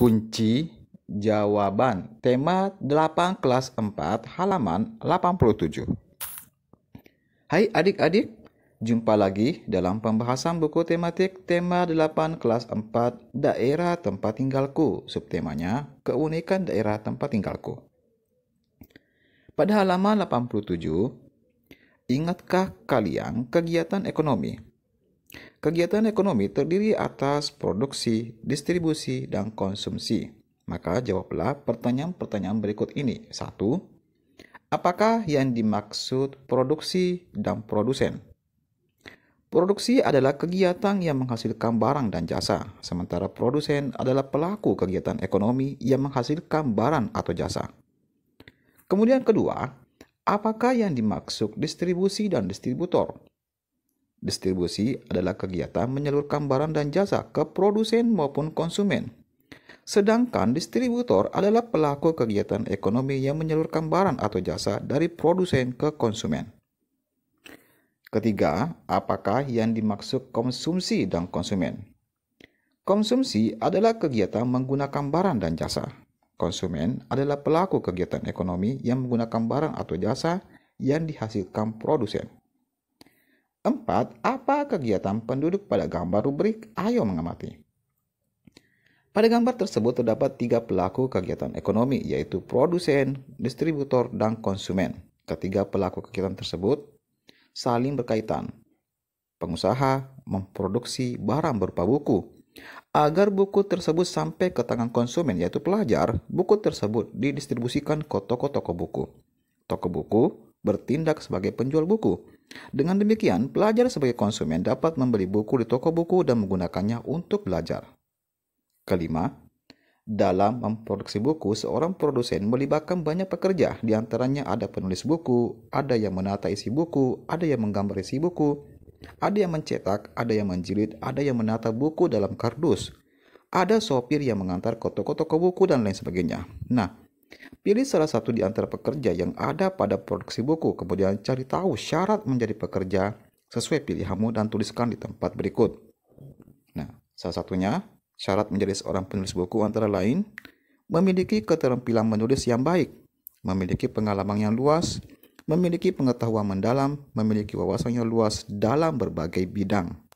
kunci jawaban tema 8 kelas 4 halaman 87. Hai adik-adik, jumpa lagi dalam pembahasan buku tematik tema 8 kelas 4 daerah tempat tinggalku. Subtemanya keunikan daerah tempat tinggalku. Pada halaman 87, ingatkah kalian kegiatan ekonomi? Kegiatan ekonomi terdiri atas produksi, distribusi, dan konsumsi. Maka jawablah pertanyaan-pertanyaan berikut ini. Satu, apakah yang dimaksud produksi dan produsen? Produksi adalah kegiatan yang menghasilkan barang dan jasa, sementara produsen adalah pelaku kegiatan ekonomi yang menghasilkan barang atau jasa. Kemudian kedua, apakah yang dimaksud distribusi dan distributor? Distribusi adalah kegiatan menyalurkan barang dan jasa ke produsen maupun konsumen. Sedangkan distributor adalah pelaku kegiatan ekonomi yang menyalurkan barang atau jasa dari produsen ke konsumen. Ketiga, apakah yang dimaksud konsumsi dan konsumen? Konsumsi adalah kegiatan menggunakan barang dan jasa. Konsumen adalah pelaku kegiatan ekonomi yang menggunakan barang atau jasa yang dihasilkan produsen. Empat, apa kegiatan penduduk pada gambar rubrik Ayo Mengamati? Pada gambar tersebut terdapat tiga pelaku kegiatan ekonomi, yaitu produsen, distributor, dan konsumen. Ketiga pelaku kegiatan tersebut saling berkaitan. Pengusaha memproduksi barang berupa buku. Agar buku tersebut sampai ke tangan konsumen, yaitu pelajar, buku tersebut didistribusikan ke toko-toko buku. Toko buku bertindak sebagai penjual buku dengan demikian, pelajar sebagai konsumen dapat membeli buku di toko buku dan menggunakannya untuk belajar. Kelima, dalam memproduksi buku, seorang produsen melibatkan banyak pekerja, di antaranya ada penulis buku, ada yang menata isi buku, ada yang menggambar isi buku, ada yang mencetak, ada yang menjilid, ada yang menata buku dalam kardus, ada sopir yang mengantar ke toko-toko buku dan lain sebagainya. Nah, Pilih salah satu di antara pekerja yang ada pada produksi buku, kemudian cari tahu syarat menjadi pekerja sesuai pilihanmu dan tuliskan di tempat berikut. Nah, salah satunya syarat menjadi seorang penulis buku antara lain memiliki keterampilan menulis yang baik, memiliki pengalaman yang luas, memiliki pengetahuan mendalam, memiliki wawasan yang luas dalam berbagai bidang.